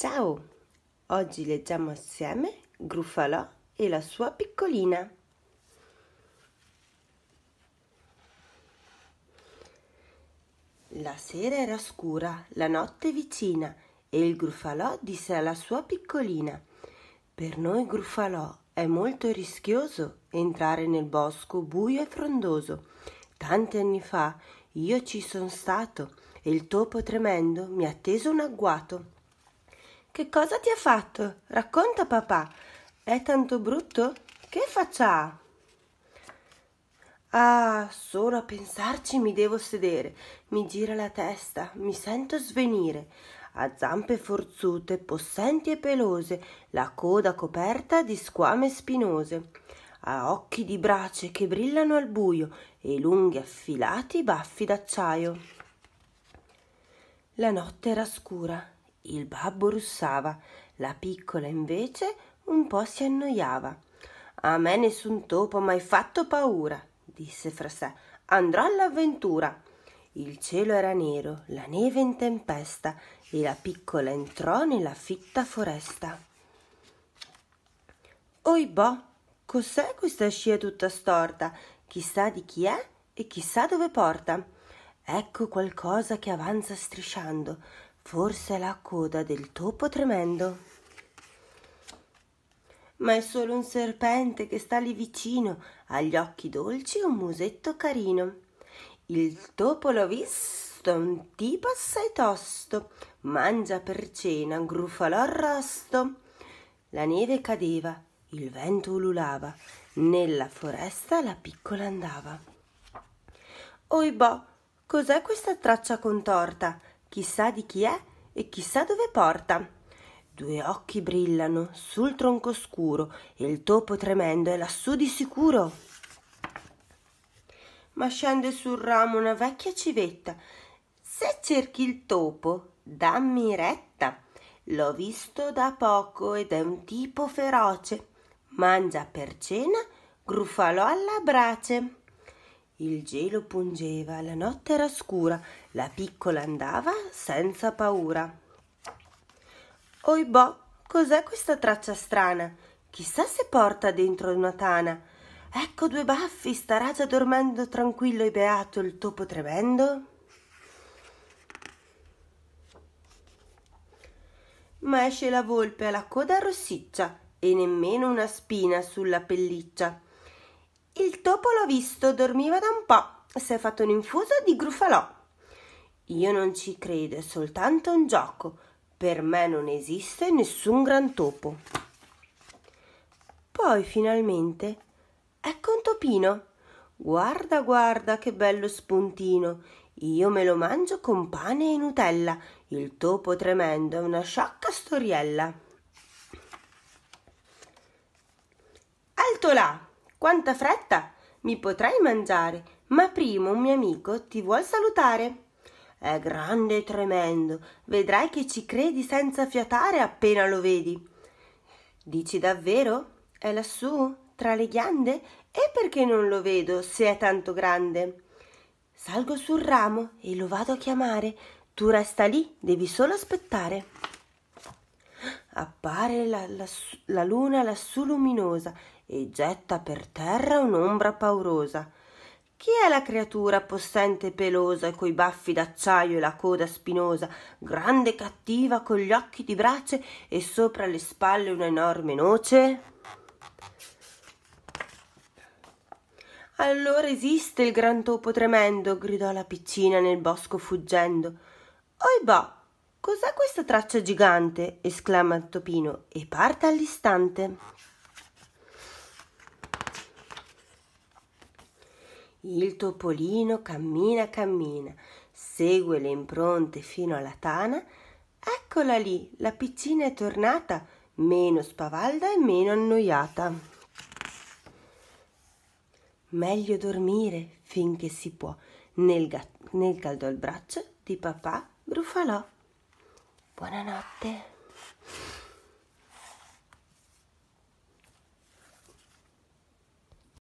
Ciao! Oggi leggiamo assieme Gruffalò e la sua piccolina. La sera era scura, la notte vicina e il Gruffalò disse alla sua piccolina Per noi Gruffalò è molto rischioso entrare nel bosco buio e frondoso. Tanti anni fa io ci sono stato e il topo tremendo mi ha teso un agguato. Che cosa ti ha fatto? Racconta papà. È tanto brutto? Che faccia ha? Ah, solo a pensarci mi devo sedere. Mi gira la testa, mi sento svenire. Ha zampe forzute, possenti e pelose, la coda coperta di squame spinose. Ha occhi di brace che brillano al buio e lunghi affilati baffi d'acciaio. La notte era scura il babbo russava, la piccola invece un po' si annoiava. A me nessun topo ha mai fatto paura, disse fra sé. Andrò all'avventura. Il cielo era nero, la neve in tempesta e la piccola entrò nella fitta foresta. Oi boh, cos'è questa scia tutta storta? Chissà di chi è e chissà dove porta. Ecco qualcosa che avanza strisciando. Forse è la coda del topo tremendo. Ma è solo un serpente che sta lì vicino, ha gli occhi dolci e un musetto carino. Il topo l'ho visto, un tipo assai tosto, mangia per cena, grufalò arrosto. La neve cadeva, il vento ululava, nella foresta la piccola andava. Oibò, cos'è questa traccia contorta? chissà di chi è e chissà dove porta. Due occhi brillano sul tronco scuro e il topo tremendo è lassù di sicuro. Ma scende sul ramo una vecchia civetta. Se cerchi il topo, dammi retta. L'ho visto da poco ed è un tipo feroce. Mangia per cena grufalo alla brace. Il gelo pungeva, la notte era scura, la piccola andava senza paura. Oibò, cos'è questa traccia strana? Chissà se porta dentro una tana. Ecco due baffi, starà già dormendo tranquillo e beato il topo tremendo. Ma esce la volpe alla coda rossiccia e nemmeno una spina sulla pelliccia. Il topo l'ho visto, dormiva da un po', si è fatto un infuso di grufalò. Io non ci credo, è soltanto un gioco. Per me non esiste nessun gran topo. Poi finalmente ecco un topino. Guarda, guarda che bello spuntino. Io me lo mangio con pane e Nutella. Il topo tremendo è una sciocca storiella. Alto là! quanta fretta! Mi potrai mangiare, ma prima un mio amico ti vuol salutare. È grande e tremendo, vedrai che ci credi senza fiatare appena lo vedi. Dici davvero? È lassù, tra le ghiande? E perché non lo vedo se è tanto grande? Salgo sul ramo e lo vado a chiamare. Tu resta lì, devi solo aspettare appare la, la, la luna lassù luminosa e getta per terra un'ombra paurosa. Chi è la creatura possente e pelosa, coi baffi d'acciaio e la coda spinosa, grande e cattiva, con gli occhi di brace e sopra le spalle una enorme noce? Allora esiste il gran topo tremendo, gridò la piccina nel bosco fuggendo. Oibà, Cos'è questa traccia gigante? esclama il Topino e parte all'istante. Il topolino cammina, cammina, segue le impronte fino alla tana. Eccola lì, la piccina è tornata, meno spavalda e meno annoiata. Meglio dormire finché si può, nel, ga- nel caldo al braccio di papà Brufalò. バナナって